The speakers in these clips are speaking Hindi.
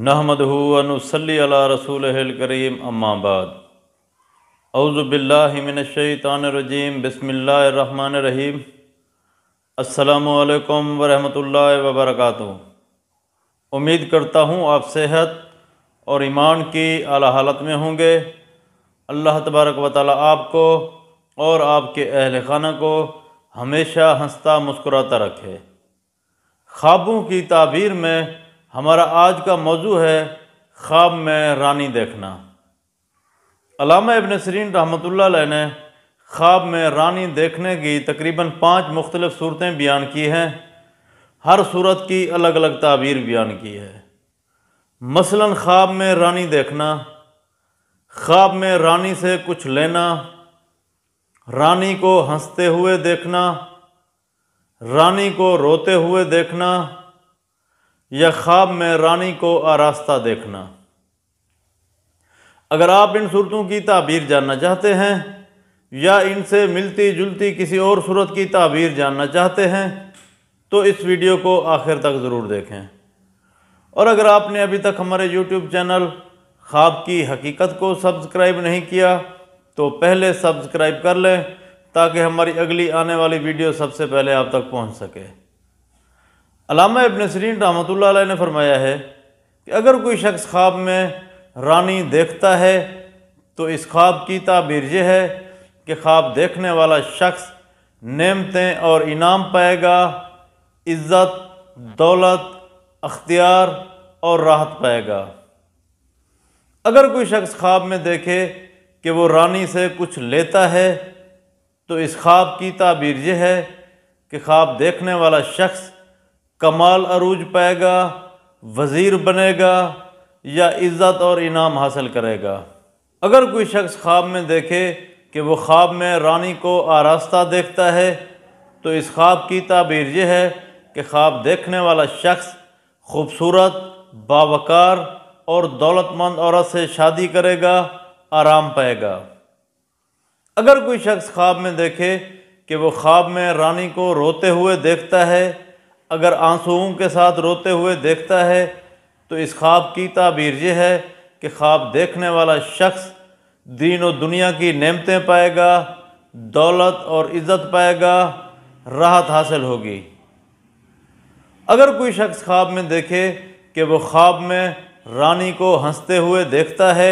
नहमद नहमदूनसली रसूल करीम अम्माबाद बसमिल्लर रहीम अल्लाम वरहमतुल्ला वबरक उम्मीद करता हूँ आप सेहत और ईमान की अली हालत में होंगे अल्लाह तबारक व ताली आपको और आपके अहल खाना को हमेशा हंसता मुस्कुराता रखे ख्वाबों की ताबीर में हमारा आज का मौजू है ख्वाब में रानी देखना अलामा इबन सरीन रहमत ने ख्वाब में रानी देखने की तकरीबन पाँच मुख्तलिफ़ सूरतें बयान की हैं हर सूरत की अलग अलग ताबीर बयान की है मसलन ख्वाब में रानी देखना ख्वाब में रानी से कुछ लेना रानी को हंसते हुए देखना रानी को रोते हुए देखना या ख्वाब में रानी को आरास्ता देखना अगर आप इन सूरतों की ताबीर जानना चाहते हैं या इनसे मिलती जुलती किसी और सूरत की ताबीर जानना चाहते हैं तो इस वीडियो को आखिर तक ज़रूर देखें और अगर आपने अभी तक हमारे यूट्यूब चैनल ख्वाब की हकीकत को सब्सक्राइब नहीं किया तो पहले सब्सक्राइब कर लें ताकि हमारी अगली आने वाली वीडियो सबसे पहले आप तक पहुंच सके अलामा इबन सरीन रहमत ने फरमाया है कि अगर कोई शख्स ख्वाब में रानी देखता है तो इस ख्वाब की ताबीर यह है कि ख्वाब देखने वाला शख्स नेमतें और इनाम पाएगा इज़्ज़त दौलत अख्तियार और राहत पाएगा अगर कोई शख्स ख्वाब में देखे कि वो रानी से कुछ लेता है तो इस ख्वाब की ताबीर यह है कि ख्वाब देखने वाला शख्स कमाल अरूज पाएगा वज़ीर बनेगा या इज़्ज़त और इनाम हासिल करेगा अगर कोई शख्स ख्वाब में देखे कि वो ख्वाब में रानी को आरास्ता देखता है तो इस ख्वाब की ताबीर यह है कि ख्वाब देखने वाला शख्स खूबसूरत बावकार और दौलतमंद औरत से शादी करेगा आराम पाएगा अगर कोई शख्स ख्वाब में देखे कि वो ख्वाब में रानी को रोते हुए देखता है अगर आंसुओं के साथ रोते हुए देखता है तो इस ख्वाब की ताबीर यह है कि ख्वाब देखने वाला शख्स दीन और दुनिया की नेमतें पाएगा दौलत और इज़्ज़त पाएगा राहत हासिल होगी अगर कोई शख्स ख्वाब में देखे कि वो ख्वाब में रानी को हंसते हुए देखता है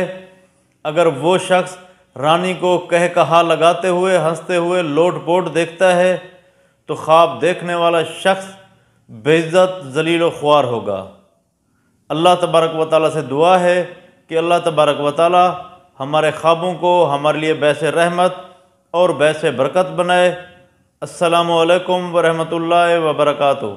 अगर वो शख्स रानी को कह कहा लगाते हुए हंसते हुए लोट पोट देखता है तो ख्वाब देखने वाला शख्स बेज़त जलील ख्वार होगा अल्लाह तबारक व ताली से दुआ है कि अल्लाह तबारक व ताली हमारे ख्वाबों को हमारे लिए बैस रहमत और बैस बरकत बनाए असलकम वरहमल वबरकू